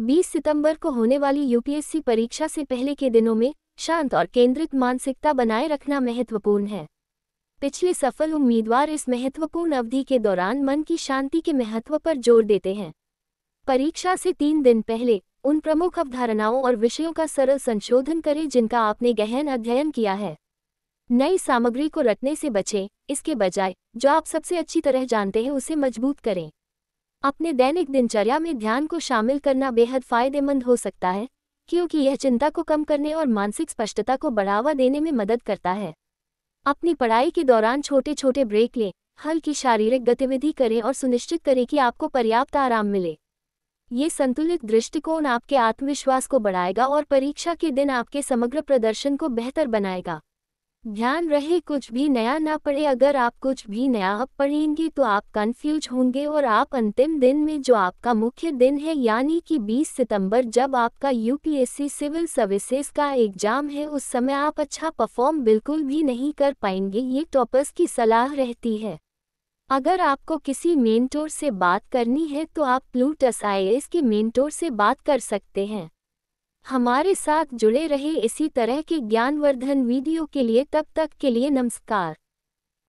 20 सितंबर को होने वाली यूपीएससी परीक्षा से पहले के दिनों में शांत और केंद्रित मानसिकता बनाए रखना महत्वपूर्ण है पिछले सफल उम्मीदवार इस महत्वपूर्ण अवधि के दौरान मन की शांति के महत्व पर जोर देते हैं परीक्षा से तीन दिन पहले उन प्रमुख अवधारणाओं और विषयों का सरल संशोधन करें जिनका आपने गहन अध्ययन किया है नई सामग्री को रटने से बचें इसके बजाय जो आप सबसे अच्छी तरह जानते हैं उसे मजबूत करें अपने दैनिक दिनचर्या में ध्यान को शामिल करना बेहद फायदेमंद हो सकता है क्योंकि यह चिंता को कम करने और मानसिक स्पष्टता को बढ़ावा देने में मदद करता है अपनी पढ़ाई के दौरान छोटे छोटे ब्रेक लें हल्की शारीरिक गतिविधि करें और सुनिश्चित करें कि आपको पर्याप्त आराम मिले ये संतुलित दृष्टिकोण आपके आत्मविश्वास को बढ़ाएगा और परीक्षा के दिन आपके समग्र प्रदर्शन को बेहतर बनाएगा ध्यान रहे कुछ भी नया ना पढ़े अगर आप कुछ भी नया पढ़ेंगे तो आप कंफ्यूज होंगे और आप अंतिम दिन में जो आपका मुख्य दिन है यानी कि 20 सितंबर जब आपका यूपीएससी सिविल सर्विसेज का एग्जाम है उस समय आप अच्छा परफॉर्म बिल्कुल भी नहीं कर पाएंगे ये टॉपर्स की सलाह रहती है अगर आपको किसी मेंटोर से बात करनी है तो आप प्लूटस आई के मेंटोर से बात कर सकते हैं हमारे साथ जुड़े रहे इसी तरह के ज्ञानवर्धन वीडियो के लिए तब तक के लिए नमस्कार